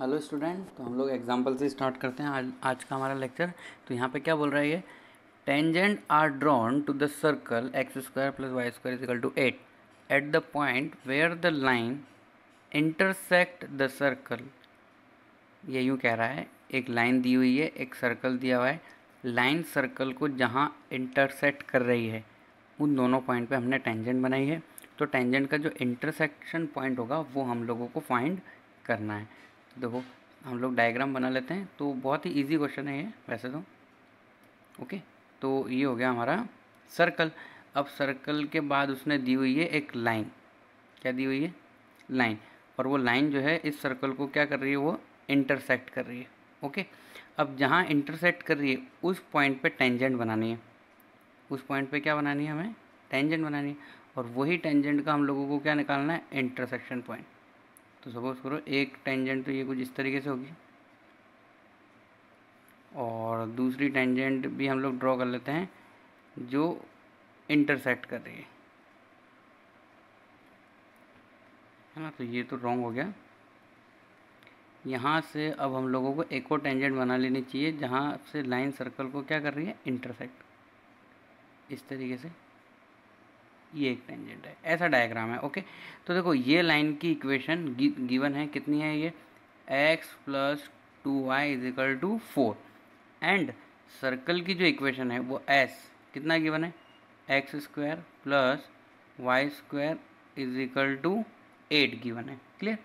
Hello student तो हम लोग एग्जाम्पल से स्टार्ट करते हैं आज आज का हमारा लेक्चर तो यहाँ पे क्या बोल रहा है ये tangent are drawn to the circle x square plus y square is equal to eight at the point where the line intersect the circle ये यूँ कह रहा है एक लाइन दी हुई है एक सर्कल दिया हुआ है लाइन सर्कल को जहाँ इंटरसेक्ट कर रही है उन दोनों पॉइंट पे हमने टेंजेंट बनाई है तो टेंजेंट का जो इंटरसेक्शन पॉइंट होगा वो हम लोगों को फाइंड करना है देखो हम लोग डायग्राम बना लेते हैं तो बहुत ही इजी क्वेश्चन है ये वैसे तो ओके तो ये हो गया हमारा सर्कल अब सर्कल के बाद उसने दी हुई है एक लाइन क्या दी हुई है लाइन और वो लाइन जो है इस सर्कल को क्या कर रही है वो इंटरसेक्ट कर रही है ओके अब जहाँ इंटरसेक्ट कर रही है उस पॉइंट पर टेंजेंट बनानी है उस पॉइंट पर क्या बनानी है हमें टेंजेंट बनानी है और वही टेंजेंट का हम लोगों को क्या निकालना है इंटरसेक्शन पॉइंट तो सपोज़ करो एक टेंजेंट तो ये कुछ इस तरीके से होगी और दूसरी टेंजेंट भी हम लोग ड्रॉ कर लेते हैं जो इंटरसेक्ट कर रही है है ना तो ये तो रॉन्ग हो गया यहाँ से अब हम लोगों को एक और टेंजेंट बना लेनी चाहिए जहाँ से लाइन सर्कल को क्या कर रही है इंटरसेक्ट इस तरीके से ये एक टेंजेंट है ऐसा डायग्राम है ओके तो देखो ये लाइन की इक्वेशन गिवन है कितनी है ये x plus two y is equal to four and circle की जो इक्वेशन है वो एस कितना गिवन है x square plus y square is equal to eight given है क्लियर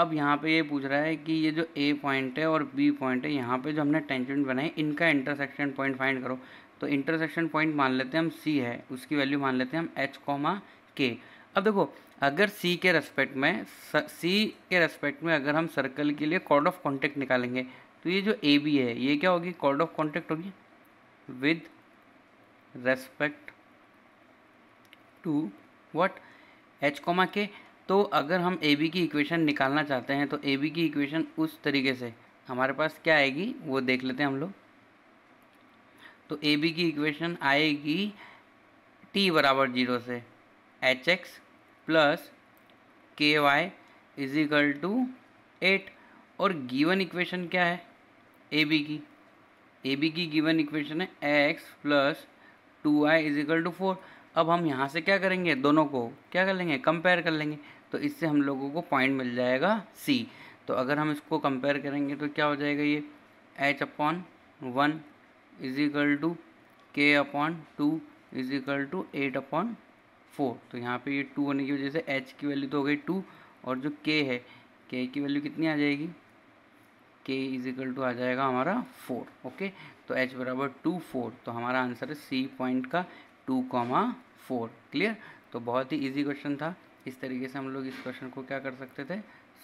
अब यहाँ पे ये पूछ रहा है कि ये जो ए पॉइंट है और बी पॉइंट है यहाँ पे जो हमने टेंजेंट बनाए इनका इंटरसेक्शन पॉइंट फाइंड करो तो इंटरसेक्शन पॉइंट मान लेते हैं हम सी है उसकी वैल्यू मान लेते हैं हम एच कॉमा के अब देखो अगर सी के रेस्पेक्ट में सी के रेस्पेक्ट में अगर हम सर्कल के लिए कॉर्ड ऑफ कॉन्टेक्ट निकालेंगे तो ये जो ए बी है ये क्या होगी कॉर्ड ऑफ कॉन्टेक्ट होगी with respect to what h comma k तो अगर हम ए बी की इक्वेशन निकालना चाहते हैं तो ए बी की इक्वेशन उस तरीके से हमारे पास क्या आएगी वो देख लेते हैं हम लोग तो ए बी की इक्वेशन आएगी टी बराबर जीरो से h x plus k y is equal to eight और गिवन इक्वेशन क्या है ए बी की ए बी की गिवन इक्वेशन है x plus two I is equal to four अब हम यहाँ से क्या करेंगे दोनों को क्या कर लेंगे कंपेयर कर लेंगे तो इससे हम लोगों को पॉइंट मिल जाएगा सी तो अगर हम इसको कंपेयर करेंगे तो क्या हो जाएगा ये h upon one is equal to k upon two is equal to eight upon four तो यहाँ पे ये टू होने की वजह से एच की वैल्यू तो हो गई टू और जो के है के की वैल्यू कितनी आ जाएगी के इज इक्वल टू आ जाएगा हमारा फोर ओके तो एच बराबर टू फोर तो हमारा आंसर है सी पॉइंट का टू कॉमा फोर क्लियर तो बहुत ही इजी क्वेश्चन था इस तरीके से हम लोग इस क्वेश्चन को क्या कर सकते थे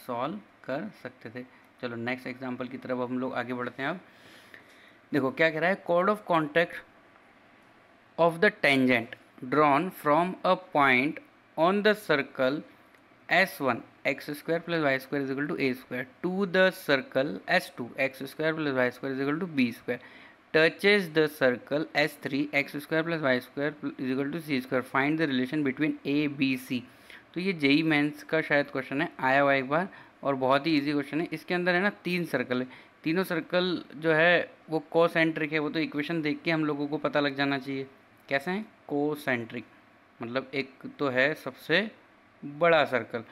सॉल्व कर सकते थे चलो नेक्स्ट एग्जाम्पल की तरफ हम लोग आगे बढ़ते हैं अब देखो क्या कह रहा है कोड of contact of the tangent drawn from a point on the circle S one x square plus y square is equal to a square to the circle S two x square plus y square is equal to b square touches the circle S three x square plus y square is equal to c square find the relation between a b c तो ये JEE mains e का शायद question है आया हुआ एक बार और बहुत ही इजी क्वेश्चन है इसके अंदर है ना तीन सर्कल है तीनों सर्कल जो है वो कोसेंट्रिक है वो तो इक्वेशन देख के हम लोगों को पता लग जाना चाहिए कैसे हैं कोसेंट्रिक मतलब एक तो है सबसे बड़ा सर्कल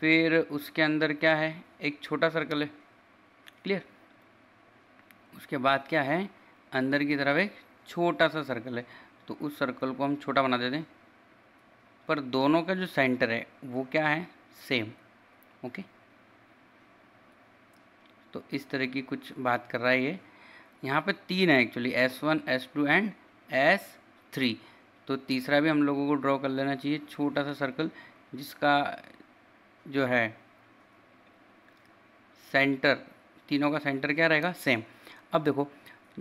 फिर उसके अंदर क्या है एक छोटा सर्कल है क्लियर उसके बाद क्या है अंदर की तरफ एक छोटा सा सर्कल है तो उस सर्कल को हम छोटा बना देते हैं पर दोनों का जो सेंटर है वो क्या है सेम ओके okay? तो इस तरह की कुछ बात कर रहा है ये यहाँ पे तीन है actually S one S two and S three तो तीसरा भी हम लोगों को ड्रॉ कर लेना चाहिए छोटा सा सर्कल जिसका जो है सेंटर तीनों का सेंटर क्या रहेगा सेम अब देखो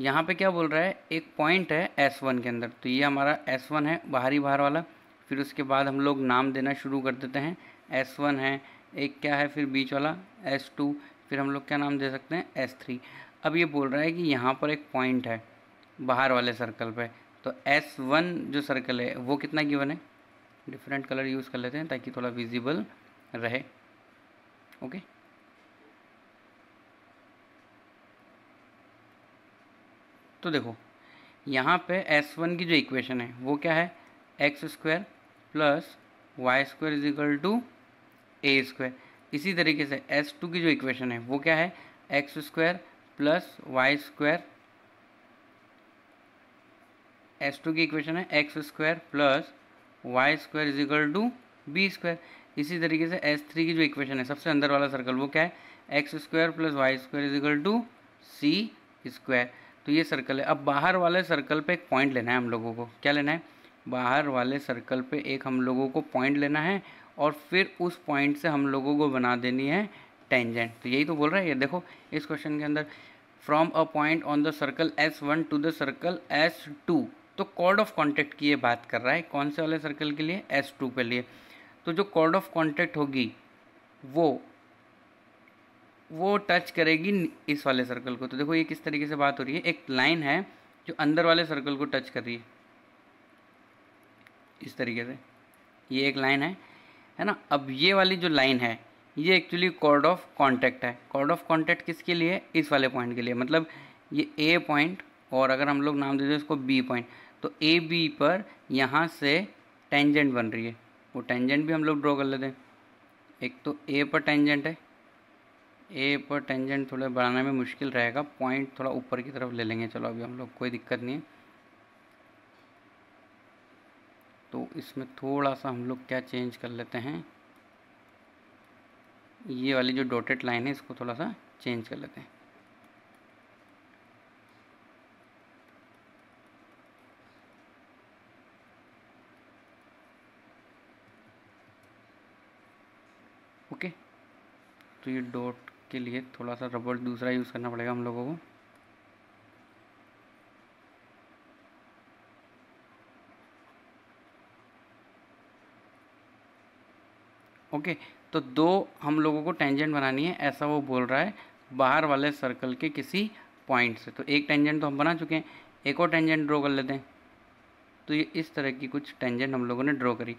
यहाँ पे क्या बोल रहा है एक पॉइंट है एस वन के अंदर तो ये हमारा एस वन है बाहरी बाहर वाला फिर उसके बाद हम लोग नाम देना शुरू कर देते हैं एस वन है एक क्या है फिर बीच वाला एस टू फिर हम लोग क्या नाम दे सकते हैं एस थ्री अब ये बोल रहा है कि यहाँ पर एक पॉइंट है बाहर वाले सर्कल पे तो एस वन जो सर्कल है वो कितना गिवन है डिफरेंट कलर यूज़ कर लेते हैं ताकि थोड़ा विजिबल रहे ओके तो देखो यहाँ पे एस वन की जो इक्वेशन है वो क्या है x square plus y square is equal to a square इसी तरीके से एस टू की जो इक्वेशन है वो क्या है x square plus y square S two की इक्वेशन है x square plus y square is equal to b square इसी तरीके से एस थ्री की जो इक्वेशन है सबसे अंदर वाला सर्कल वो क्या है x square plus y square is equal to c square तो ये सर्कल है अब बाहर वाले सर्कल पे एक पॉइंट लेना है हम लोगों को क्या लेना है बाहर वाले सर्कल पे एक हम लोगों को पॉइंट लेना है और फिर उस पॉइंट से हम लोगों को बना देनी है टेंजेंट तो यही तो बोल रहे हैं ये देखो इस क्वेश्चन के अंदर from a point on the circle S one to the circle S two तो कॉर्ड ऑफ कॉन्टेक्ट की ये बात कर रहा है कौन से वाले सर्कल के लिए एस टू के लिए तो जो कॉर्ड ऑफ कॉन्टेक्ट होगी वो वो टच करेगी इस वाले सर्कल को तो देखो ये किस तरीके से बात हो रही है एक लाइन है जो अंदर वाले सर्कल को टच कर रही है इस तरीके से ये एक लाइन है है ना अब ये वाली जो लाइन है ये एक्चुअली कॉर्ड ऑफ कॉन्टैक्ट है कॉर्ड ऑफ कॉन्टैक्ट किसके लिए है इस वाले पॉइंट के लिए मतलब ये ए पॉइंट और अगर हम लोग नाम दे दें इसको बी पॉइंट तो ए बी पर यहाँ से टेंजेंट बन रही है वो टेंजेंट भी हम लोग ड्रॉ कर लेते हैं एक तो ए पर टेंजेंट है ए पर टेंजेंट थोड़ा बढ़ाने में मुश्किल रहेगा पॉइंट थोड़ा ऊपर की तरफ ले लेंगे चलो अभी हम लोग कोई दिक्कत नहीं है तो इसमें थोड़ा सा हम लोग क्या चेंज कर लेते हैं ये वाली जो डॉटेड लाइन है इसको थोड़ा सा चेंज कर लेते हैं ओके तो ये डॉट के लिए थोड़ा सा रबड़ दूसरा यूज़ करना पड़ेगा हम लोगों को ओके तो दो हम लोगों को टेंजेंट बनानी है ऐसा वो बोल रहा है बाहर वाले सर्कल के किसी पॉइंट से तो एक टेंजेंट तो हम बना चुके हैं एक और टेंजेंट ड्रॉ कर लेते हैं तो ये इस तरह की कुछ टेंजेंट हम लोगों ने ड्रॉ करी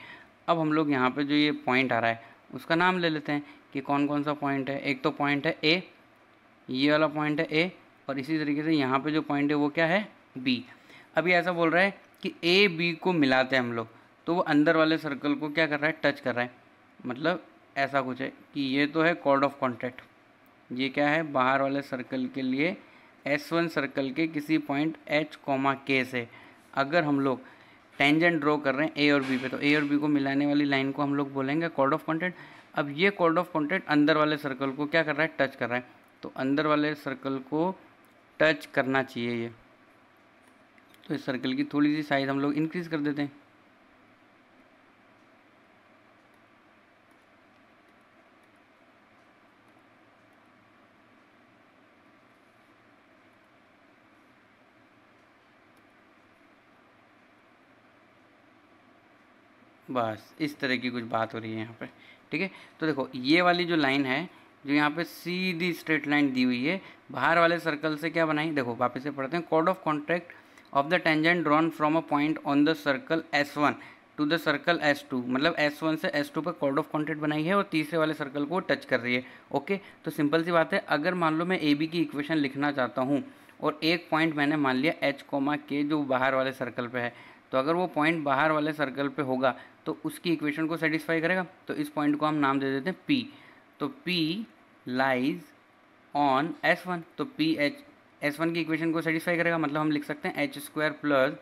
अब हम लोग यहाँ पे जो ये पॉइंट आ रहा है उसका नाम ले लेते हैं कि कौन कौन सा पॉइंट है एक तो पॉइंट है ए ये वाला पॉइंट है ए और इसी तरीके से यहाँ पे जो पॉइंट है वो क्या है बी अभी ऐसा बोल रहा है कि ए बी को मिलाते हैं हम लोग तो वो अंदर वाले सर्कल को क्या कर रहा है टच कर रहा है मतलब ऐसा कुछ है कि ये तो है कॉर्ड ऑफ कॉन्टैक्ट ये क्या है बाहर वाले सर्कल के लिए एस वन सर्कल के किसी पॉइंट एच कॉमा के से अगर हम लोग टेंजेंट ड्रॉ कर रहे हैं ए और बी पे तो ए और बी को मिलाने वाली लाइन को हम लोग बोलेंगे कॉर्ड ऑफ कॉन्टैक्ट अब ये कॉर्ड ऑफ कॉन्टैक्ट अंदर वाले सर्कल को क्या कर रहा है टच कर रहा है तो अंदर वाले सर्कल को टच करना चाहिए ये तो इस सर्कल की थोड़ी सी साइज़ हम लोग इंक्रीज़ कर देते हैं बस इस तरह की कुछ बात हो रही है यहाँ पर ठीक है तो देखो ये वाली जो लाइन है जो यहाँ पे सीधी स्ट्रेट लाइन दी हुई है बाहर वाले सर्कल से क्या बनाई देखो वापस से पढ़ते हैं कोड of contract of the tangent drawn from a point on the circle S one to the circle S two मतलब एस वन से एस टू पर कॉर्ड ऑफ कॉन्ट्रैक्ट बनाई है और तीसरे वाले सर्कल को टच कर रही है ओके तो सिंपल सी बात है अगर मान लो मैं ए बी की इक्वेशन लिखना चाहता हूँ और एक पॉइंट मैंने मान लिया एच कोमा के जो बाहर वाले सर्कल पर है तो अगर वो पॉइंट बाहर वाले सर्कल पे होगा तो उसकी इक्वेशन को सेटिस्फाई करेगा तो इस पॉइंट को हम नाम दे देते हैं पी तो P lies on S one तो पी एच एस वन की इक्वेशन को सेटिस्फाई करेगा मतलब हम लिख सकते हैं h square plus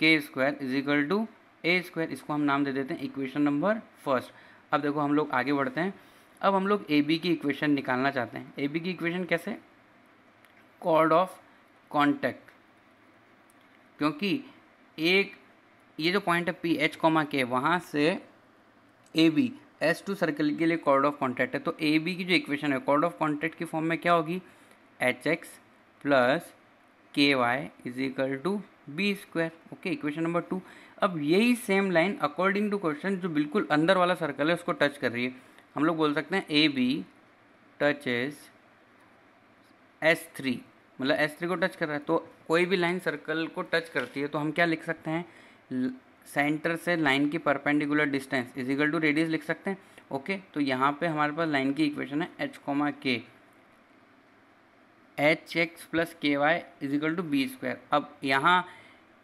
k square is equal to a square इसको हम नाम दे देते हैं इक्वेशन नंबर फर्स्ट अब देखो हम लोग आगे बढ़ते हैं अब हम लोग ए बी की इक्वेशन निकालना चाहते हैं ए बी की इक्वेशन कैसे कॉर्ड ऑफ कॉन्टैक्ट क्योंकि एक ये जो पॉइंट है पी एच कॉमा के वहाँ से A B S two circle के लिए कॉर्ड ऑफ कॉन्टैक्ट है तो ए बी की जो इक्वेशन है कॉर्ड ऑफ कॉन्टैक्ट की फॉर्म में क्या होगी h x plus k y is equal to b square okay equation number two अब यही same line according to question जो बिल्कुल अंदर वाला सर्कल है उसको टच कर रही है हम लोग बोल सकते हैं ए बी एस एस थ्री मतलब एस थ्री को टच कर रहा है तो कोई भी लाइन सर्कल को टच करती है तो हम क्या लिख सकते हैं सेंटर से लाइन की perpendicular distance is equal to radius लिख सकते हैं ओके तो यहाँ पे हमारे पास लाइन की इक्वेशन है h comma k h x plus k y is equal to b square अब यहाँ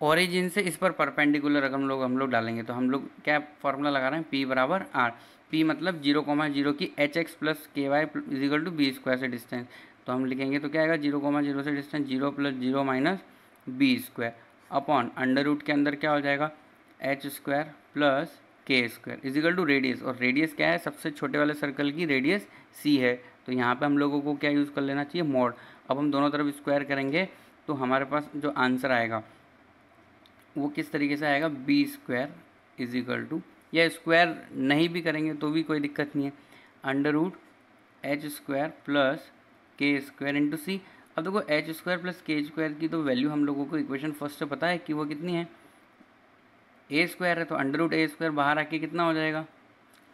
ओरिजिन से इस पर परपेंडिकुलर अगर हम लोग हम लोग डालेंगे तो हम लोग क्या फॉर्मूला लगा रहे हैं पी बराबर आर पी मतलब जीरो कोमा जीरो की h x plus k y is equal to b square से डिस्टेंस तो हम लिखेंगे तो क्या आएगा जीरो कोमा जीरो से distance zero plus zero minus b square upon under root के अंदर क्या हो जाएगा h square plus k square is equal to radius और रेडियस क्या है सबसे छोटे वाले सर्कल की रेडियस सी है तो यहाँ पे हम लोगों को क्या यूज़ कर लेना चाहिए मोड अब हम दोनों तरफ स्क्वायर करेंगे तो हमारे पास जो आंसर आएगा वो किस तरीके से आएगा बी स्क्वायर इजिकल टू या स्क्वायर नहीं भी करेंगे तो भी कोई दिक्कत नहीं है under root h square plus k square into c अब देखो h square plus k square की तो वैल्यू हम लोगों को इक्वेशन फर्स्ट से पता है कि वो कितनी है ए स्क्वायर है तो अंडर रूट ए स्क्वायर बाहर आके कितना हो जाएगा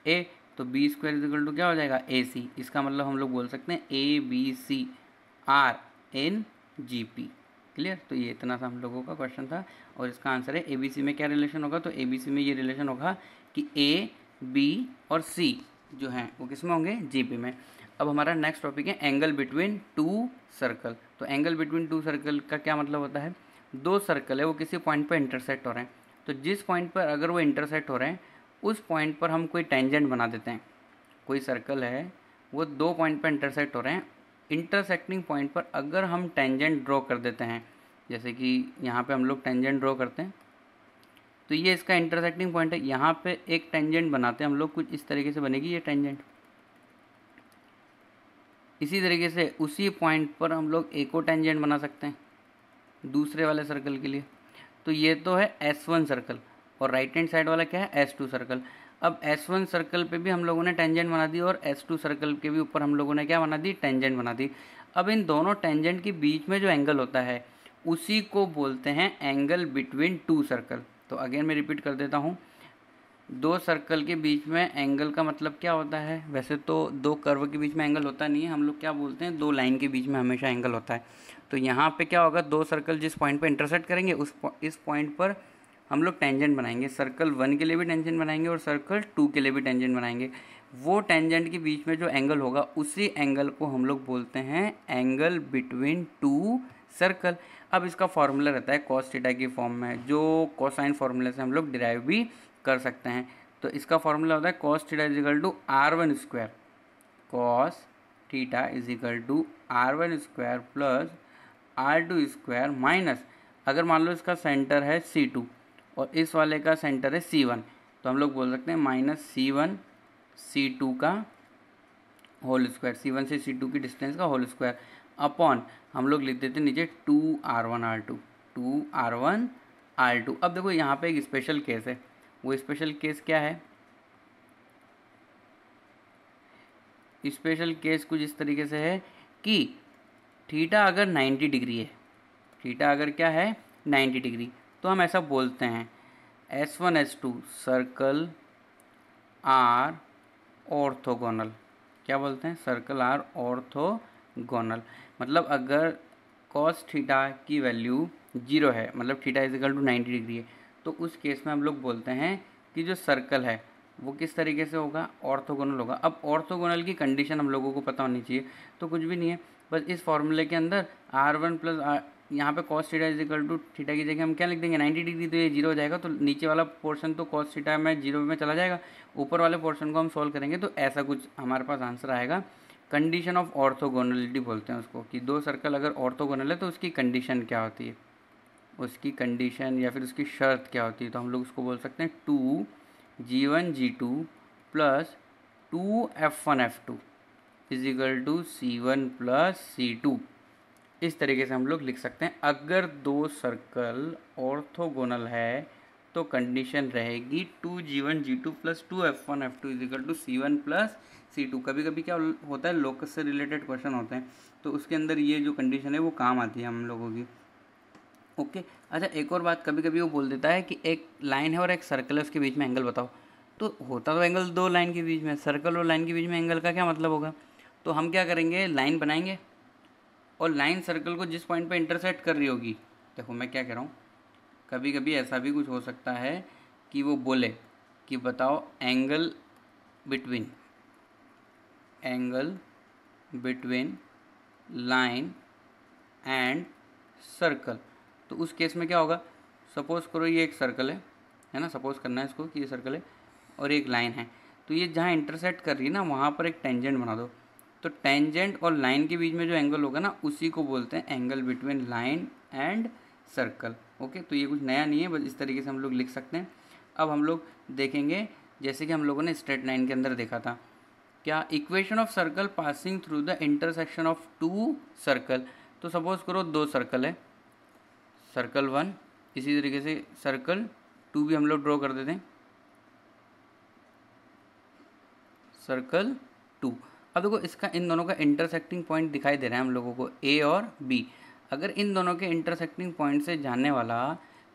ए तो बी स्क्वायर इजिकल टू क्या हो जाएगा ए सी इसका मतलब हम लोग बोल सकते हैं ए b c are in G P clear तो ये इतना सा हम लोगों का क्वेश्चन था और इसका आंसर है ए बी सी में क्या रिलेशन होगा तो ए बी सी में ये रिलेशन होगा कि ए बी और सी जो हैं वो किस में होंगे जी पी में अब हमारा नेक्स्ट टॉपिक है एंगल बिटवीन टू सर्कल तो एंगल बिटवीन टू सर्कल का क्या मतलब होता है दो सर्कल है वो किसी पॉइंट पर इंटरसेक्ट हो रहे हैं तो जिस पॉइंट पर अगर वो इंटरसेक्ट हो रहे हैं उस पॉइंट पर हम कोई टेंजेंट बना देते हैं कोई सर्कल है वो दो पॉइंट पर इंटरसेक्ट हो रहे हैं इंटरसेक्टिंग पॉइंट पर अगर हम टेंजेंट ड्रॉ कर देते हैं जैसे कि यहाँ पे हम लोग टेंजेंट ड्रॉ करते हैं तो ये इसका इंटरसेक्टिंग पॉइंट है यहाँ पे एक टेंजेंट बनाते हैं हम लोग कुछ इस तरीके से बनेगी ये टेंजेंट इसी तरीके से उसी पॉइंट पर हम लोग एको टेंजेंट बना सकते हैं दूसरे वाले सर्कल के लिए तो ये तो है एस वन सर्कल और राइट हैंड साइड वाला क्या है एस टू सर्कल अब एस वन सर्कल पे भी हम लोगों ने टेंजेंट बना दी और एस टू सर्कल के भी ऊपर हम लोगों ने क्या बना दी टेंजेंट बना दी अब इन दोनों टेंजेंट के बीच में जो एंगल होता है उसी को बोलते हैं एंगल बिटवीन टू सर्कल तो अगेन मैं रिपीट कर देता हूँ दो सर्कल के बीच में एंगल का मतलब क्या होता है वैसे तो दो कर्व के बीच में एंगल होता नहीं है हम लोग क्या बोलते हैं दो लाइन के बीच में हमेशा एंगल होता है तो यहाँ पे क्या होगा दो सर्कल जिस पॉइंट पर इंटरसेक्ट करेंगे उस इस पॉइंट पर हम लोग टेंजेंट बनाएंगे सर्कल वन के लिए भी टेंजेंट बनाएंगे और सर्कल टू के लिए भी टेंजेंट बनाएंगे वो टेंजेंट के बीच में जो एंगल होगा उसी एंगल को हम लोग बोलते हैं एंगल बिटवीन टू सर्कल अब इसका फॉर्मूला रहता है कॉस्टेटा के फॉर्म में जो कॉसाइन फार्मूला से हम लोग डिराइव भी कर सकते हैं तो इसका फॉर्मूला होता है cos theta is equal to r one square cos theta is equal to r one square plus r two square minus अगर मान लो इसका सेंटर है सी टू और इस वाले का सेंटर है सी वन तो हम लोग बोल सकते हैं minus C one C two का होल स्क्वायर सी वन से सी टू की डिस्टेंस का होल स्क्वायर अपॉन हम लोग लिख देते नीचे two r one r two two r one r two अब देखो यहाँ पे एक स्पेशल केस है वो स्पेशल केस क्या है स्पेशल केस कुछ इस तरीके से है कि थीटा अगर 90 डिग्री है थीटा अगर क्या है 90 डिग्री तो हम ऐसा बोलते हैं S one S two circle are orthogonal क्या बोलते हैं सर्कल आर ऑर्थोगोनल मतलब अगर कॉस थीटा की वैल्यू जीरो है मतलब theta is equal to ninety degree है तो उस केस में हम लोग बोलते हैं कि जो सर्कल है वो किस तरीके से होगा ऑर्थोगोनल होगा अब ऑर्थोगोनल की कंडीशन हम लोगों को पता होनी चाहिए तो कुछ भी नहीं है बस इस फॉर्मूले के अंदर आर वन प्लस आर यहाँ पे cos theta is equal to theta की जगह हम क्या लिख देंगे 90 डिग्री तो ये जीरो हो जाएगा तो नीचे वाला पोर्शन तो कॉस थीटा में जीरो में चला जाएगा ऊपर वाले पोर्शन को हम सॉल्व करेंगे तो ऐसा कुछ हमारे पास आंसर आएगा कंडीशन ऑफ ऑर्थोगोनलिटी बोलते हैं उसको कि दो सर्कल अगर ऑर्थोगोनल है तो उसकी कंडीशन क्या होती है उसकी कंडीशन या फिर उसकी शर्त क्या होती है तो हम लोग उसको बोल सकते हैं two g one g two plus two f one f two is equal to c one plus c two इस तरीके से हम लोग लिख सकते हैं अगर दो सर्कल ऑर्थोगोनल है तो कंडीशन रहेगी two g one g two plus two f one f two is equal to c one plus c two कभी कभी क्या होता है लोकस से रिलेटेड क्वेश्चन होते हैं तो उसके अंदर ये जो कंडीशन है वो काम आती है हम लोगों की ओके अच्छा एक और बात कभी कभी वो बोल देता है कि एक लाइन है और एक सर्कल है उसके बीच में एंगल बताओ तो होता तो एंगल दो लाइन के बीच में सर्कल और लाइन के बीच में एंगल का क्या मतलब होगा तो हम क्या करेंगे लाइन बनाएंगे और लाइन सर्कल को जिस पॉइंट पे इंटरसेक्ट कर रही होगी देखो मैं क्या कह रहा हूँ कभी कभी ऐसा भी कुछ हो सकता है कि वो बोले कि बताओ angle between angle between line and circle तो उस केस में क्या होगा सपोज़ करो ये एक सर्कल है है ना सपोज़ करना है इसको कि ये सर्कल है और एक लाइन है तो ये जहाँ इंटरसेक्ट कर रही है ना वहाँ पर एक टेंजेंट बना दो तो टेंजेंट और लाइन के बीच में जो एंगल होगा ना उसी को बोलते हैं angle between line and circle okay तो ये कुछ नया नहीं है बस इस तरीके से हम लोग लिख सकते हैं अब हम लोग देखेंगे जैसे कि हम लोगों ने स्ट्रेट लाइन के अंदर देखा था क्या equation of circle passing through the intersection of two circle तो सपोज करो दो सर्कल है सर्कल वन इसी तरीके से सर्कल टू भी हम लोग ड्रॉ कर देते हैं सर्कल टू अब देखो इसका इन दोनों का इंटरसेक्टिंग पॉइंट दिखाई दे रहा है हम लोगों को ए और बी अगर इन दोनों के इंटरसेक्टिंग पॉइंट से जाने वाला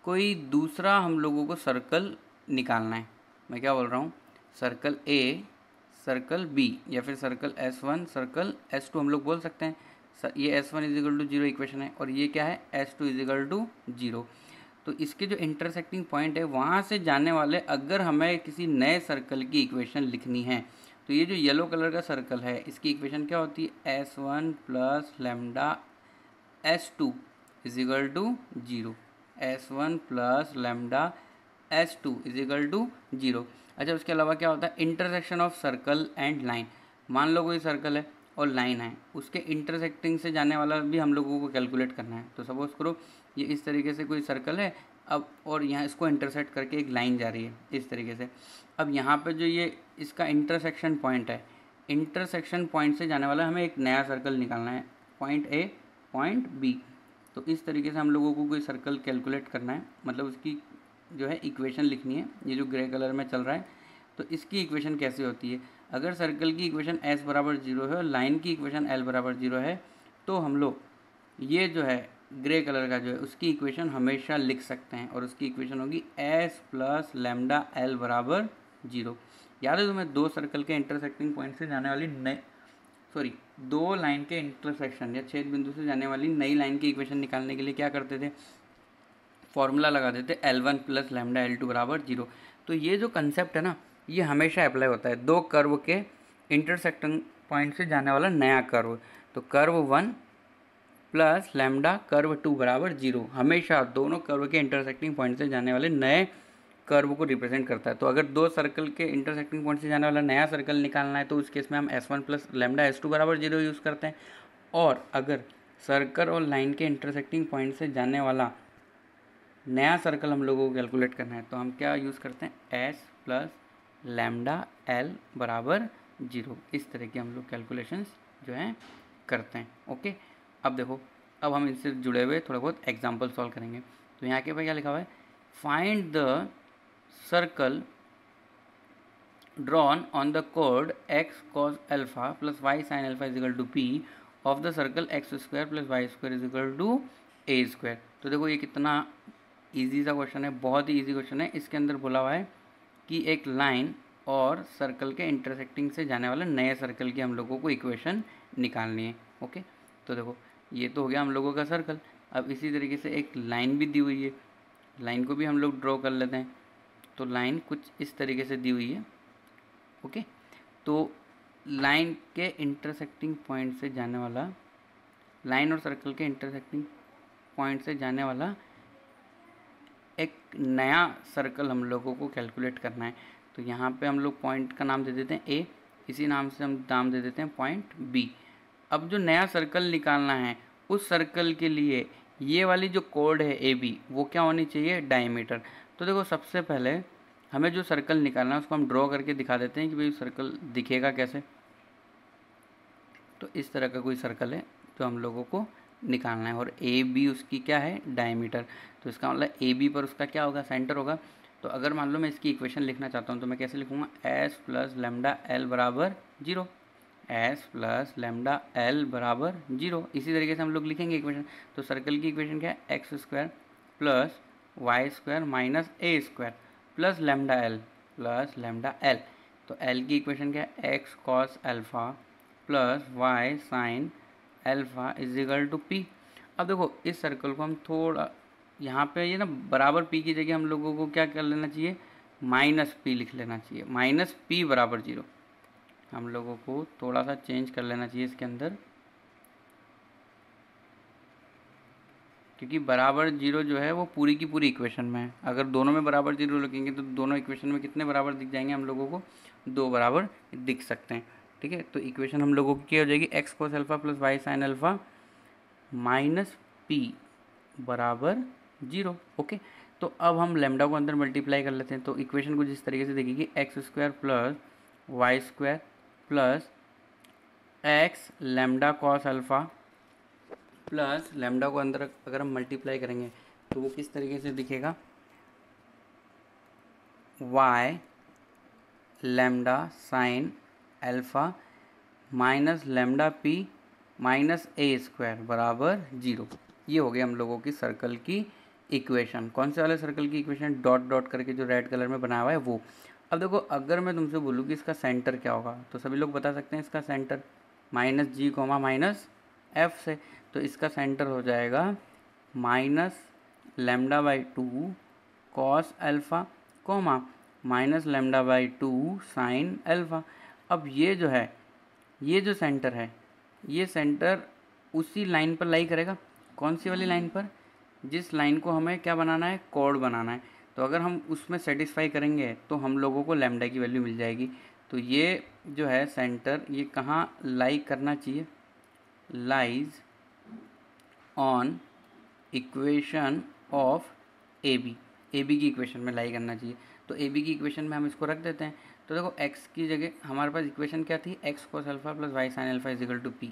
कोई दूसरा हम लोगों को सर्कल निकालना है मैं क्या बोल रहा हूँ सर्कल ए सर्कल बी या फिर circle S one circle S two हम लोग बोल सकते हैं ये S one is equal to zero equation है और ये क्या है S two is equal to zero तो इसके जो इंटरसेक्टिंग पॉइंट है वहाँ से जाने वाले अगर हमें किसी नए सर्कल की इक्वेशन लिखनी है तो ये जो येलो कलर का सर्कल है इसकी इक्वेशन क्या होती है S one plus lambda S two is equal to zero S one plus lambda S two is equal to zero अच्छा उसके अलावा क्या होता है intersection of circle and line मान लो कोई सर्कल है और लाइन है उसके इंटरसेक्टिंग से जाने वाला भी हम लोगों को कैलकुलेट करना है तो सपोज़ करो ये इस तरीके से कोई सर्कल है अब और यहाँ इसको इंटरसेक्ट करके एक लाइन जा रही है इस तरीके से अब यहाँ पर जो ये इसका इंटरसेक्शन पॉइंट है इंटरसेक्शन पॉइंट से जाने वाला हमें एक नया सर्कल निकालना है पॉइंट ए पॉइंट बी तो इस तरीके से हम लोगों को कोई सर्कल कैलकुलेट करना है मतलब उसकी जो है इक्वेशन लिखनी है ये जो ग्रे कलर में चल रहा है तो इसकी इक्वेशन कैसे होती है अगर सर्कल की इक्वेशन एस बराबर जीरो है और लाइन की इक्वेशन एल बराबर जीरो है तो हम लोग ये जो है ग्रे कलर का जो है उसकी इक्वेशन हमेशा लिख सकते हैं और उसकी इक्वेशन होगी एस प्लस लेमडा एल बराबर जीरो याद है तुम्हें दो सर्कल के इंटरसेक्टिंग पॉइंट से जाने वाली नई सॉरी दो लाइन के इंटरसेक्शन या छेद बिंदु से जाने वाली नई लाइन की इक्वेशन निकालने के लिए क्या करते थे फॉर्मूला लगा देते L one plus lambda L two बराबर जीरो तो ये जो कंसेप्ट है ना ये हमेशा अप्लाई होता है दो कर्व के इंटरसेक्टिंग पॉइंट से जाने वाला नया कर्व तो curve one plus lambda curve two बराबर जीरो हमेशा दोनों कर्व के इंटरसेक्टिंग पॉइंट से जाने वाले नए कर्व को रिप्रेजेंट करता है तो अगर दो सर्कल के इंटरसेक्टिंग पॉइंट से जाने वाला नया सर्कल निकालना है तो उस केस में हम S one plus lambda S two बराबर जीरो यूज़ करते हैं और अगर सर्कल और लाइन के इंटरसेक्टिंग पॉइंट से जाने वाला नया सर्कल हम लोगों को कैलकुलेट करना है तो हम क्या यूज़ करते हैं एस प्लस लैमडा एल बराबर जीरो इस तरह के हम लोग कैलकुलेशंस जो हैं करते हैं ओके अब देखो अब हम इनसे जुड़े हुए थोड़ा बहुत एग्जाम्पल सॉल्व करेंगे तो यहाँ के पे क्या लिखा हुआ है find the circle drawn on the कोड x cos alpha plus y sine alpha is to p of the circle x square plus y square square to a square तो देखो ये कितना इजी सा क्वेश्चन है बहुत ही ईजी क्वेश्चन है इसके अंदर बोला हुआ है की एक लाइन और सर्कल के इंटरसेक्टिंग से जाने वाले नए सर्कल की हम लोगों को इक्वेशन निकालनी है ओके तो देखो ये तो हो गया हम लोगों का सर्कल अब इसी तरीके से एक लाइन भी दी हुई है लाइन को भी हम लोग ड्रॉ कर लेते हैं तो लाइन कुछ इस तरीके से दी हुई है ओके तो लाइन के इंटरसेक्टिंग पॉइंट से जाने वाला लाइन और सर्कल के इंटरसेक्टिंग पॉइंट से जाने वाला एक नया सर्कल हम लोगों को कैलकुलेट करना है तो यहाँ पे हम लोग पॉइंट का नाम दे देते हैं ए इसी नाम से हम नाम दे देते हैं पॉइंट बी अब जो नया सर्कल निकालना है उस सर्कल के लिए ये वाली जो कोड है ए बी वो क्या होनी चाहिए डायमीटर तो देखो सबसे पहले हमें जो सर्कल निकालना है उसको हम ड्रॉ करके दिखा देते हैं कि भाई सर्कल दिखेगा कैसे तो इस तरह का कोई सर्कल है जो तो हम लोगों को निकालना है और ए बी उसकी क्या है डायमीटर तो इसका मतलब ए बी पर उसका क्या होगा सेंटर होगा तो अगर मान लो मैं इसकी इक्वेशन लिखना चाहता हूँ तो मैं कैसे लिखूँगा एस प्लस लेमडा एल बराबर zero S plus lambda L बराबर जीरो इसी तरीके से हम लोग लिखेंगे इक्वेशन तो सर्कल की इक्वेशन क्या है x square plus y square minus a square plus lambda L plus lambda L तो एल की इक्वेशन क्या है x cos alpha plus y sine alpha is equal to p अब देखो इस सर्कल को हम थोड़ा यहाँ पे ये ना बराबर पी की जगह हम लोगों को क्या कर लेना चाहिए माइनस पी लिख लेना चाहिए माइनस पी बराबर जीरो हम लोगों को थोड़ा सा चेंज कर लेना चाहिए इसके अंदर क्योंकि बराबर जीरो जो है वो पूरी की पूरी इक्वेशन में है अगर दोनों में बराबर जीरो लगेंगे तो दोनों इक्वेशन में कितने बराबर दिख जाएंगे हम लोगों को दो बराबर दिख सकते हैं ठीक है तो इक्वेशन हम लोगों की क्या हो जाएगी x cos alpha plus y sine alpha minus p बराबर जीरो ओके तो अब हम लेमडा को अंदर मल्टीप्लाई कर लेते हैं तो इक्वेशन को जिस तरीके से देखेगी x square plus y square plus x lambda cos alpha plus lambda को अंदर अगर हम मल्टीप्लाई करेंगे तो वो किस तरीके से दिखेगा y lambda sine alpha minus lambda p minus a square बराबर जीरो ये हो गया हम लोगों की सर्कल की इक्वेशन कौन से वाले सर्कल की इक्वेशन डॉट डॉट करके जो रेड कलर में बनाया हुआ है वो अब देखो अगर मैं तुमसे बोलूँ कि इसका सेंटर क्या होगा तो सभी लोग बता सकते हैं इसका centre minus g comma minus f से तो इसका सेंटर हो जाएगा minus lambda by two cos alpha comma minus lambda by two sine alpha अब ये जो है ये जो सेंटर है ये सेंटर उसी लाइन पर लाई करेगा कौन सी वाली लाइन पर जिस लाइन को हमें क्या बनाना है कॉर्ड बनाना है तो अगर हम उसमें सेटिस्फाई करेंगे तो हम लोगों को लेमडा की वैल्यू मिल जाएगी तो ये जो है सेंटर ये कहाँ लाई करना चाहिए lies on equation of A B A B की इक्वेशन में लाई करना चाहिए तो ए बी की इक्वेशन में हम इसको रख देते हैं तो देखो एक्स की जगह हमारे पास इक्वेशन क्या थी x cos alpha plus y sine alpha is equal to p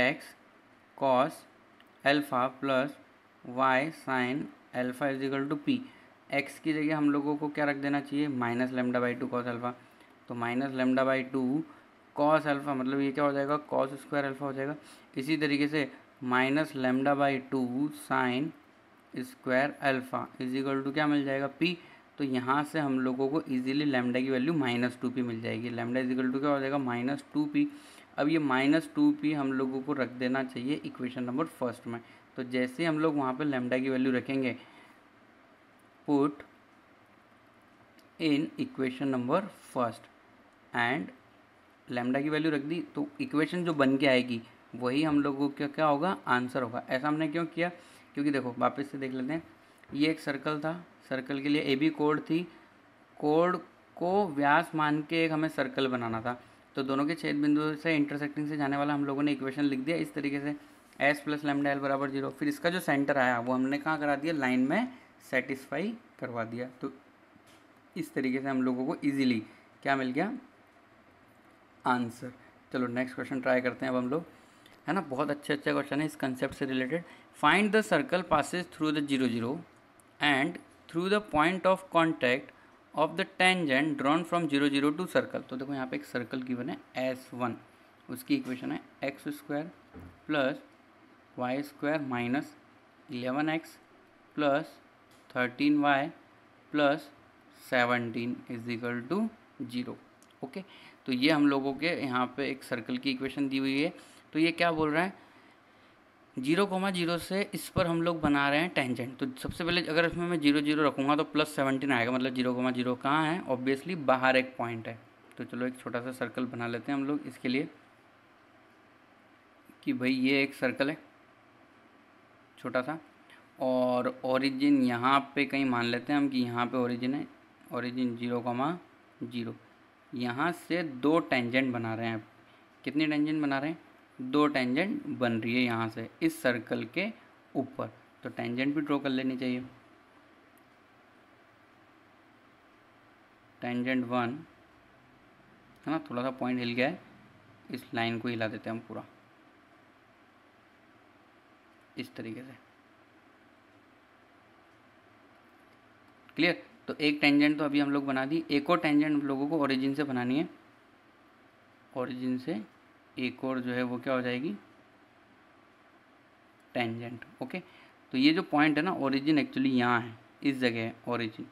x cos alpha plus y sine alpha is equal to p x की जगह हम लोगों को क्या रख देना चाहिए minus lambda by two cos alpha तो minus lambda by two cos alpha मतलब ये क्या हो जाएगा कॉस स्क्वायर अल्फ़ा हो जाएगा इसी तरीके से minus lambda by two sine square alpha is equal to क्या मिल जाएगा पी तो यहाँ से हम लोगों को ईजिली लेमडा की वैल्यू माइनस टू पी मिल जाएगी लेमडा इजिकल टू क्या हो जाएगा माइनस टू पी अब ये माइनस टू पी हम लोगों को रख देना चाहिए इक्वेशन नंबर फर्स्ट में तो जैसे हम लोग वहाँ पर लेमडा की वैल्यू रखेंगे put in equation number first and lambda की वैल्यू रख दी तो इक्वेशन जो बन के आएगी वही हम लोगों का क्या होगा आंसर होगा ऐसा हमने क्यों किया क्योंकि देखो वापस से देख लेते हैं ये एक सर्कल था सर्कल के लिए ए बी कोड थी कोड को व्यास मान के एक हमें सर्कल बनाना था तो दोनों के छेद बिंदु से इंटरसेक्टिंग से जाने वाला हम लोगों ने इक्वेशन लिख दिया इस तरीके से एस प्लस लेमडा एल बराबर जीरो फिर इसका जो सेंटर आया वो हमने कहाँ करा दिया लाइन में सेटिस्फाई करवा दिया तो इस तरीके से हम लोगों को ईजिली क्या मिल गया आंसर चलो नेक्स्ट क्वेश्चन ट्राई करते हैं अब हम लोग है ना बहुत अच्छे अच्छे क्वेश्चन है इस कंसेप्ट से related find the circle passes through the zero zero and through the point of contact of the tangent drawn from zero zero to circle तो देखो यहाँ पे एक सर्कल की है एस वन उसकी इक्वेशन है x square plus y square minus eleven x plus thirteen y plus seventeen is equal to zero okay तो ये हम लोगों के यहाँ पे एक सर्कल की इक्वेशन दी हुई है तो ये क्या बोल रहा है जीरो कोमा जीरो से इस पर हम लोग बना रहे हैं टेंजेंट तो सबसे पहले अगर इसमें मैं जीरो जीरो रखूँगा तो प्लस सेवनटीन आएगा मतलब जीरो कोमा जीरो कहाँ है ऑब्वियसली बाहर एक पॉइंट है तो चलो एक छोटा सा सर्कल बना लेते हैं हम लोग इसके लिए कि भाई ये एक सर्कल है छोटा सा और ओरिजिन यहाँ पे कहीं मान लेते हैं हम कि यहाँ पे ओरिजिन है ओरिजिन जीरो कोमा जीरो यहाँ से दो टेंजेंट बना रहे हैं आप कितनी टेंजेंट बना रहे हैं दो टेंजेंट बन रही है यहाँ से इस सर्कल के ऊपर तो टेंजेंट भी ड्रॉ कर लेनी चाहिए टेंजेंट वन है ना थोड़ा सा पॉइंट हिल गया है इस लाइन को हिला देते हैं हम पूरा इस तरीके से क्लियर तो एक टेंजेंट तो अभी हम लोग बना दी एक और टेंजेंट हम लोगों को ओरिजिन से बनानी है ओरिजिन से एक और जो है वो क्या हो जाएगी टेंजेंट ओके तो ये जो पॉइंट है ना ओरिजिन एक्चुअली यहाँ है इस जगह है ओरिजिन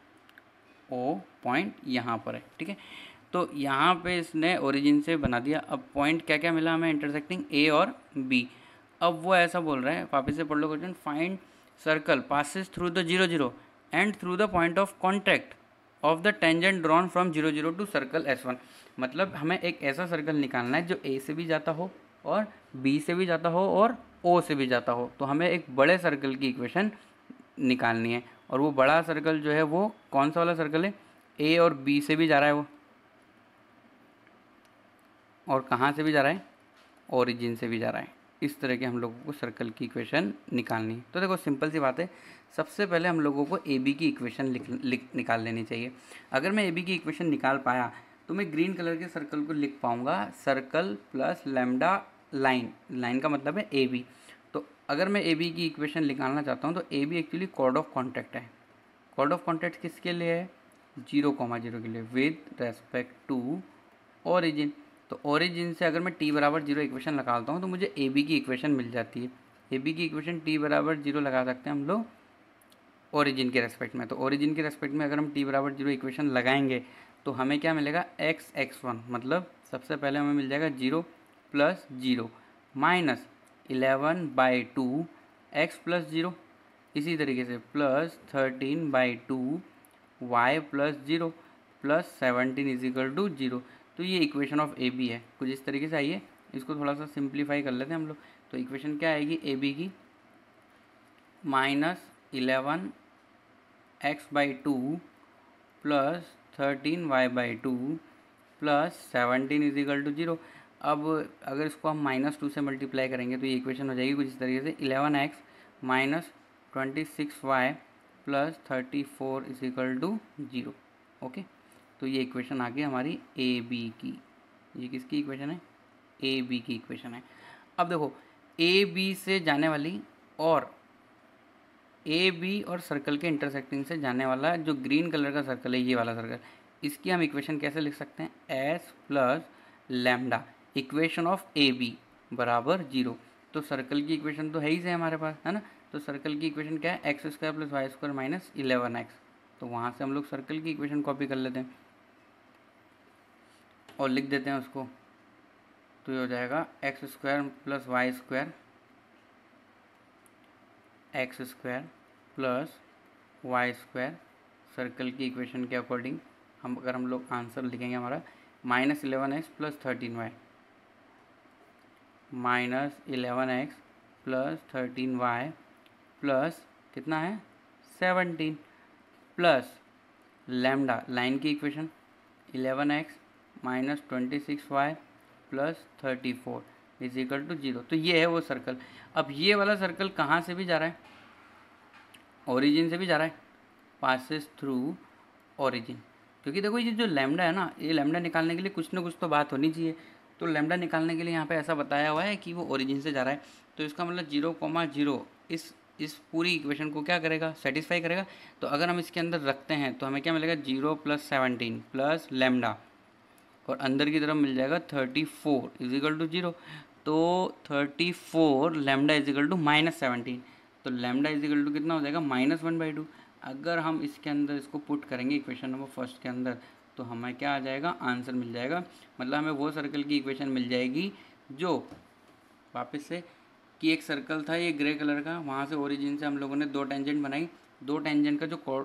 ओ पॉइंट यहाँ पर है ठीक है तो यहाँ पे इसने ओरिजिन से बना दिया अब पॉइंट क्या क्या मिला हमें इंटरसेक्टिंग ए और बी अब वो ऐसा बोल रहा है वापिस से पढ़ लो question find circle passes through the zero zero and through the point of contact of the tangent drawn from zero zero to circle S one मतलब हमें एक ऐसा सर्कल निकालना है जो ए से भी जाता हो और बी से भी जाता हो और ओ से भी जाता हो तो हमें एक बड़े सर्कल की इक्वेशन निकालनी है और वो बड़ा सर्कल जो है वो कौन सा वाला सर्कल है ए और बी से भी जा रहा है वो और कहाँ से भी जा रहा है ओरिजिन से भी जा रहा है इस तरह के हम लोगों को सर्कल की इक्वेशन निकालनी है तो देखो सिंपल सी बात है सबसे पहले हम लोगों को ए बी की इक्वेशन लिख लिख निकाल लेनी चाहिए अगर मैं ए बी की इक्वेशन निकाल पाया तो मैं ग्रीन कलर के सर्कल को लिख पाऊँगा circle plus lambda line line का मतलब है ए बी तो अगर मैं ए बी की इक्वेशन निकालना चाहता हूँ तो A B actually chord of contact है कॉर्ड ऑफ कॉन्टैक्ट किसके लिए है जीरो कॉमा जीरो के लिए विद रेस्पेक्ट टू ओरिजिन तो ओरिजिन से अगर मैं टी बराबर जीरो इक्वेशन लगाता हूँ तो मुझे ए बी की इक्वेशन मिल जाती है ए बी की इक्वेशन टी बराबर जीरो लगा सकते हैं हम लोग ओरिजिन के रेस्पेक्ट में तो ओरिजिन के रेस्पेक्ट में अगर हम टी बराबर जीरो इक्वेशन लगाएंगे तो हमें क्या मिलेगा एक्स एक्स वन मतलब सबसे पहले हमें मिल जाएगा zero plus zero minus eleven by two x plus zero इसी तरीके से plus thirteen by two y plus zero plus seventeen is equal to zero तो ये इक्वेशन ऑफ ए बी है कुछ इस तरीके से आइए इसको थोड़ा सा सिंप्लीफाई कर लेते हैं हम लोग तो इक्वेशन क्या आएगी ए बी की minus eleven x by two plus thirteen y by two plus seventeen is equal to zero अब अगर इसको हम माइनस टू से मल्टीप्लाई करेंगे तो ये इक्वेशन हो जाएगी कुछ इस तरीके से eleven x minus twenty six y plus thirty four is equal to zero okay तो ये इक्वेशन आ गई हमारी ए बी की ये किसकी इक्वेशन है ए बी की इक्वेशन है अब देखो ए बी से जाने वाली और ए बी और सर्कल के इंटरसेक्टिंग से जाने वाला जो ग्रीन कलर का सर्कल है ये वाला सर्कल इसकी हम इक्वेशन कैसे लिख सकते हैं S plus lambda equation of A B बराबर जीरो तो सर्कल की इक्वेशन तो है ही से हमारे पास है ना तो सर्कल की इक्वेशन क्या है x square plus y square minus eleven x तो वहाँ से हम लोग सर्कल की इक्वेशन कॉपी कर लेते हैं और लिख देते हैं उसको तो ये हो जाएगा x square plus y square x square plus y square circle की इक्वेशन के अकॉर्डिंग हम अगर हम लोग आंसर लिखेंगे हमारा minus eleven x plus thirteen y minus eleven x plus thirteen y plus कितना है सेवनटीन प्लस लेमडा लाइन की equation eleven x minus twenty six y plus thirty four is equal to zero तो ये है वो circle अब ये वाला सर्कल कहाँ से भी जा रहा है ओरिजिन से भी जा रहा है पासिस थ्रू ओरिजिन क्योंकि देखो ये जो लैमडा है ना ये लैमडा निकालने के लिए कुछ ना कुछ तो बात होनी चाहिए तो लैमडा निकालने के लिए यहाँ पे ऐसा बताया हुआ है कि वो ओरिजिन से जा रहा है तो इसका मतलब जीरो कोमा जीरो इस इस पूरी इक्वेशन को क्या करेगा सेटिस्फाई करेगा तो अगर हम इसके अंदर रखते हैं तो हमें क्या मिलेगा zero plus seventeen plus lambda और अंदर की तरफ मिल जाएगा thirty four is equal to zero तो thirty four lambda is equal to minus seventeen तो लेमडा इजिकल टू कितना हो जाएगा माइनस वन बाई टू अगर हम इसके अंदर इसको पुट करेंगे इक्वेशन नंबर फर्स्ट के अंदर तो हमें क्या आ जाएगा आंसर मिल जाएगा मतलब हमें वो सर्कल की इक्वेशन मिल जाएगी जो वापस से कि एक सर्कल था ये ग्रे कलर का वहाँ से ओरिजिन से हम लोगों ने दो टेंजेंट बनाई दो टेंजेंट का जो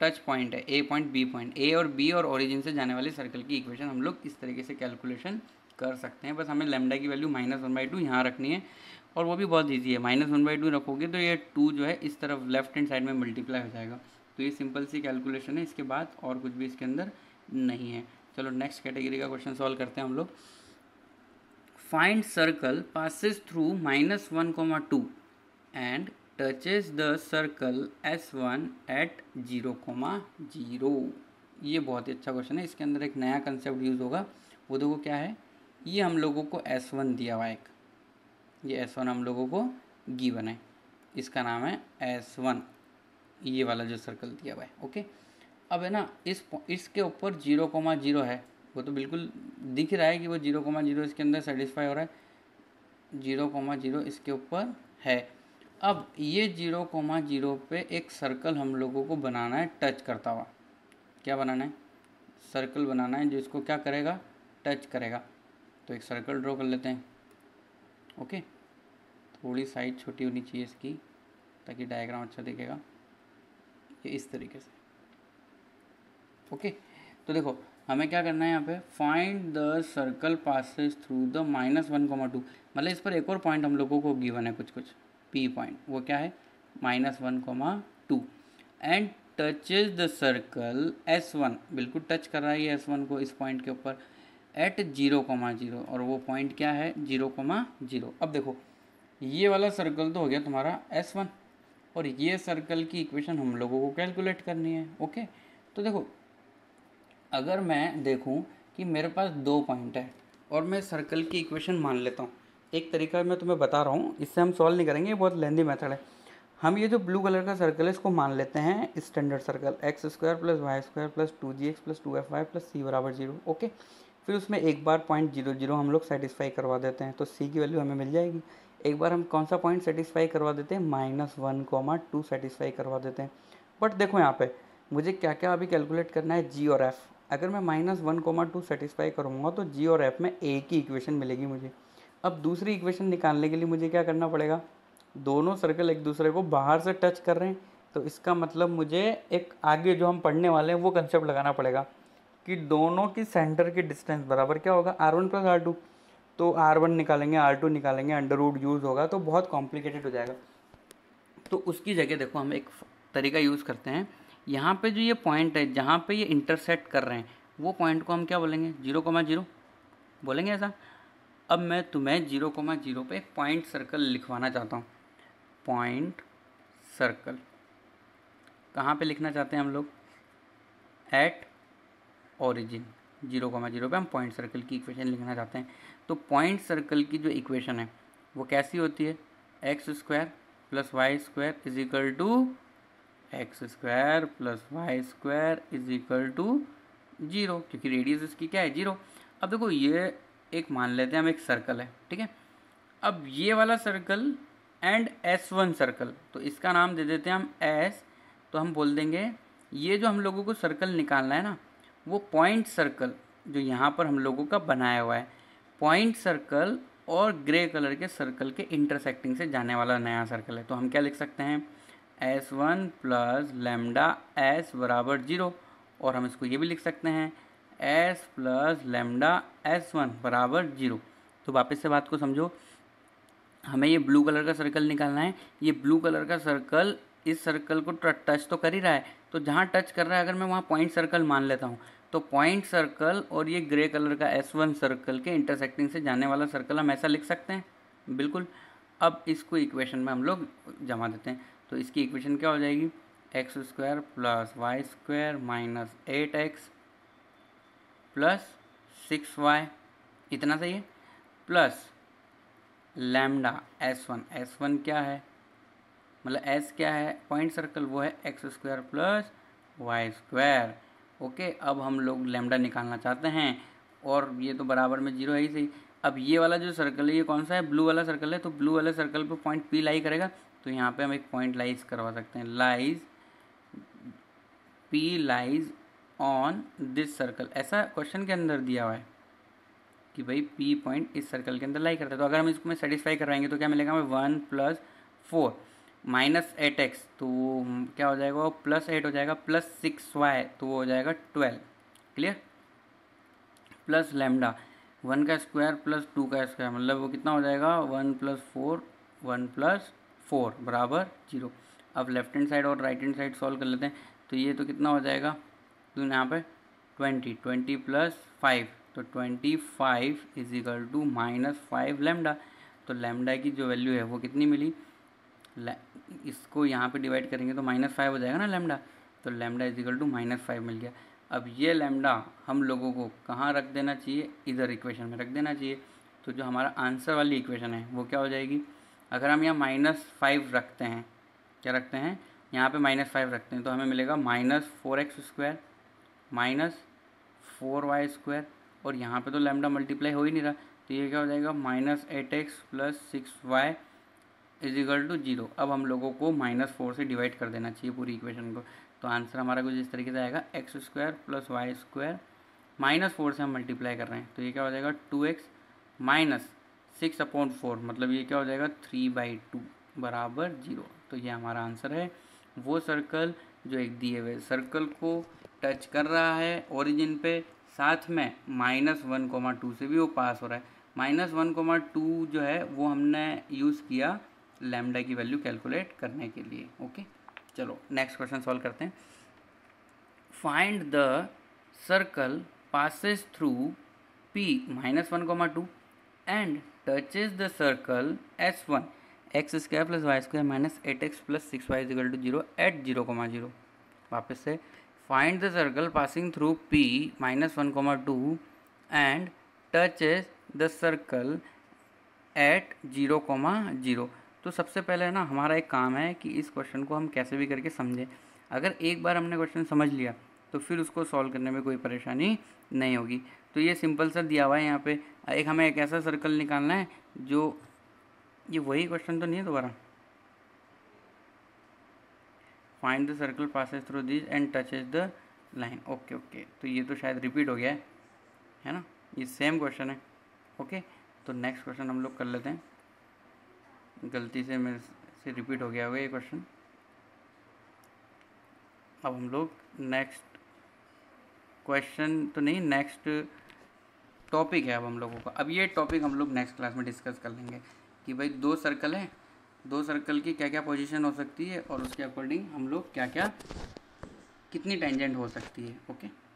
टच पॉइंट है A point B point A और बी और ओरिजिन से जाने वाले सर्कल की इक्वेशन हम लोग इस तरीके से कैलकुलेशन कर सकते हैं बस हमें लेमडा की value minus one by two यहाँ रखनी है और वो भी बहुत ईजी है माइनस वन बाई टू रखोगे तो ये टू जो है इस तरफ लेफ्ट हैंड साइड में मल्टीप्लाई हो जाएगा तो ये सिंपल सी कैलकुलेशन है इसके बाद और कुछ भी इसके अंदर नहीं है चलो नेक्स्ट कैटेगरी का क्वेश्चन सॉल्व करते हैं हम लोग find circle passes through minus one comma two and touches the circle S one at zero comma zero ये बहुत ही अच्छा क्वेश्चन है इसके अंदर एक नया कंसेप्ट यूज़ होगा वो देखो क्या है ये हम लोगों को एस वन दिया हुआ एक ये एस वन हम लोगों को गिवन है इसका नाम है एस वन ये वाला जो सर्कल दिया हुआ है ओके अब है ना इस इसके ऊपर जीरो कोमा जीरो है वो तो बिल्कुल दिख रहा है कि वो जीरो कोमा जीरो इसके अंदर सेटिस्फाई हो रहा है जीरो कोमा जीरो इसके ऊपर है अब ये जीरो कोमा जीरो पे एक सर्कल हम लोगों को बनाना है टच करता हुआ क्या बनाना है सर्कल बनाना है जिसको क्या करेगा टच करेगा तो एक सर्कल ड्रॉ कर लेते हैं ओके थोड़ी साइड छोटी होनी चाहिए इसकी ताकि डायग्राम अच्छा दिखेगा ये इस तरीके से ओके तो देखो हमें क्या करना है यहाँ पे find the circle passes through the minus one comma two मतलब इस पर एक और पॉइंट हम लोगों को गिवन है कुछ कुछ पी पॉइंट वो क्या है minus one comma two and touch the circle S one बिल्कुल टच कर रहा है ये एस वन को इस पॉइंट के ऊपर एट जीरो कोमा जीरो और वो पॉइंट क्या है जीरो कोमा जीरो अब देखो ये वाला सर्कल तो हो गया तुम्हारा एस वन और ये सर्कल की इक्वेशन हम लोगों को कैलकुलेट करनी है ओके तो देखो अगर मैं देखूं कि मेरे पास दो पॉइंट है और मैं सर्कल की इक्वेशन मान लेता हूँ एक तरीका मैं तुम्हें बता रहा हूँ इससे हम सॉल्व नहीं करेंगे ये बहुत लेंदी मेथड है हम ये जो ब्लू कलर का सर्कल है इसको मान लेते हैं standard circle x square plus y square plus two g x plus two f y plus c बराबर जीरो ओके फिर उसमें एक बार पॉइंट जीरो जीरो हम लोग सेटिस्फाई करवा देते हैं तो सी की वैल्यू हमें मिल जाएगी एक बार हम कौन सा पॉइंट सेटिस्फाई करवा देते हैं minus one comma two satisfy करवा देते हैं बट देखो यहाँ पे मुझे क्या क्या अभी कैलकुलेट करना है जी और एफ़ अगर मैं minus one comma two satisfy करूँगा तो जी और एफ़ में एक ही इक्वेशन मिलेगी मुझे अब दूसरी इक्वेशन निकालने के लिए मुझे क्या करना पड़ेगा दोनों सर्कल एक दूसरे को बाहर से टच कर रहे हैं तो इसका मतलब मुझे एक आगे जो हम पढ़ने वाले हैं वो कंसेप्ट लगाना पड़ेगा कि दोनों की सेंटर की डिस्टेंस बराबर क्या होगा r one plus r two तो आर वन निकालेंगे आर टू निकालेंगे अंडर रूट यूज़ होगा तो बहुत कॉम्प्लिकेटेड हो जाएगा तो उसकी जगह देखो हम एक तरीका यूज़ करते हैं यहाँ पे जो ये पॉइंट है जहाँ पे ये इंटरसेक्ट कर रहे हैं वो पॉइंट को हम क्या बोलेंगे जीरो कोमा जीरो बोलेंगे ऐसा अब मैं तुम्हें जीरो कोमा जीरो पर एक पॉइंट सर्कल लिखवाना चाहता हूँ पॉइंट सर्कल कहाँ पे लिखना चाहते हैं हम लोग एट ऑरिजिन जीरो को जीरो पे हम पॉइंट सर्कल की इक्वेशन लिखना चाहते हैं तो पॉइंट सर्कल की जो इक्वेशन है वो कैसी होती है x square plus y square is equal to x square plus y square is equal to zero क्योंकि रेडियस इसकी क्या है जीरो अब देखो ये एक मान लेते हैं हम एक सर्कल है ठीक है अब ये वाला circle and S one circle तो इसका नाम दे देते हैं हम एस तो हम बोल देंगे ये जो हम लोगों को सर्कल निकालना है ना वो पॉइंट सर्कल जो यहाँ पर हम लोगों का बनाया हुआ है पॉइंट सर्कल और ग्रे कलर के सर्कल के इंटरसेक्टिंग से जाने वाला नया सर्कल है तो हम क्या लिख सकते हैं S one plus lambda S बराबर जीरो और हम इसको ये भी लिख सकते हैं S plus lambda S one बराबर जीरो तो वापस से बात को समझो हमें ये ब्लू कलर का सर्कल निकालना है ये ब्लू कलर का सर्कल इस सर्कल को टच तो कर ही रहा है तो जहाँ टच कर रहा है अगर मैं वहाँ पॉइंट सर्कल मान लेता हूँ तो पॉइंट सर्कल और ये ग्रे कलर का एस वन सर्कल के इंटरसेक्टिंग से जाने वाला सर्कल हम ऐसा लिख सकते हैं बिल्कुल अब इसको इक्वेशन में हम लोग जमा देते हैं तो इसकी इक्वेशन क्या हो जाएगी x square plus y square minus eight x plus six y इतना सही है plus lambda S one S one क्या है मतलब एस क्या है पॉइंट सर्कल वो है x square plus y square okay अब हम लोग लेमडा निकालना चाहते हैं और ये तो बराबर में जीरो है ही सही अब ये वाला जो सर्कल है ये कौन सा है ब्लू वाला सर्कल है तो ब्लू वाले सर्कल पर पॉइंट पी लाई करेगा तो यहाँ पे हम एक पॉइंट लाइज करवा सकते हैं lies P lies on this circle ऐसा क्वेश्चन के अंदर दिया हुआ है कि भाई पी पॉइंट इस सर्कल के अंदर लाई करता है तो अगर हम इसको में सेटिस्फाई करवाएंगे तो क्या मिलेगा हमें one plus four minus eight x तो वो क्या हो जाएगा वो प्लस एट हो जाएगा प्लस सिक्स वाई तो वो हो जाएगा twelve clear plus lambda one का स्क्वायर प्लस टू का स्क्वायर मतलब वो कितना हो जाएगा one plus four one plus four बराबर जीरो अब लेफ्ट हैंड साइड और राइट हैंड साइड सॉल्व कर लेते हैं तो ये तो कितना हो जाएगा तो यहाँ पर ट्वेंटी ट्वेंटी प्लस फाइव तो twenty five is equal to minus five lambda तो लेमडा की जो वैल्यू है वो कितनी मिली इसको यहाँ पे डिवाइड करेंगे तो माइनस फाइव हो जाएगा ना लेमडा तो lambda is equal to minus five मिल गया अब ये लेमडा हम लोगों को कहाँ रख देना चाहिए इधर इक्वेशन में रख देना चाहिए तो जो हमारा आंसर वाली इक्वेशन है वो क्या हो जाएगी अगर हम यहाँ माइनस फाइव रखते हैं क्या रखते हैं यहाँ पे माइनस फाइव रखते हैं तो हमें मिलेगा minus four x square minus four y square और यहाँ पे तो लेमडा मल्टीप्लाई हो ही नहीं रहा तो ये क्या हो जाएगा minus eight x plus six y is equal to zero अब हम लोगों को माइनस फोर से डिवाइड कर देना चाहिए पूरी इक्वेशन को तो आंसर हमारा कुछ इस तरीके से आएगा x square plus y square minus four से हम मल्टीप्लाई कर रहे हैं तो ये क्या हो जाएगा two x minus six upon four मतलब ये क्या हो जाएगा थ्री बाई टू बराबर जीरो तो ये हमारा आंसर है वो सर्कल जो एक दिए हुए सर्कल को टच कर रहा है ओरिजिन पे साथ में माइनस वन कोमा टू से भी वो पास हो रहा है माइनस वन कोमा टू जो है वो हमने यूज़ किया लैमडा की वैल्यू कैलकुलेट करने के लिए ओके चलो नेक्स्ट क्वेश्चन सॉल्व करते हैं find the circle passes passes through P minus 1 comma 2 and touches the circle S1 x square plus y square minus 8x plus 6y is equal to zero at zero comma zero वापस से find the circle passing through P minus one comma two and touches the circle at zero comma zero तो सबसे पहले है ना हमारा एक काम है कि इस क्वेश्चन को हम कैसे भी करके समझें अगर एक बार हमने क्वेश्चन समझ लिया तो फिर उसको सॉल्व करने में कोई परेशानी नहीं होगी तो ये सिंपल सा दिया हुआ है यहाँ पे एक हमें एक ऐसा सर्कल निकालना है जो ये वही क्वेश्चन तो नहीं है दोबारा find the circle passes through this and touches the line okay okay तो ये तो शायद रिपीट हो गया है है ना ये सेम क्वेश्चन है ओके तो नेक्स्ट क्वेश्चन हम लोग कर लेते हैं गलती से मेरे से रिपीट हो गया होगा ये क्वेश्चन अब हम लोग नेक्स्ट क्वेश्चन तो नहीं नेक्स्ट टॉपिक है अब हम लोगों का अब ये टॉपिक हम लोग नेक्स्ट क्लास में डिस्कस कर लेंगे कि भाई दो सर्कल हैं दो सर्कल की क्या क्या पोजीशन हो सकती है और उसके अकॉर्डिंग हम लोग क्या क्या कितनी टेंजेंट हो सकती है ओके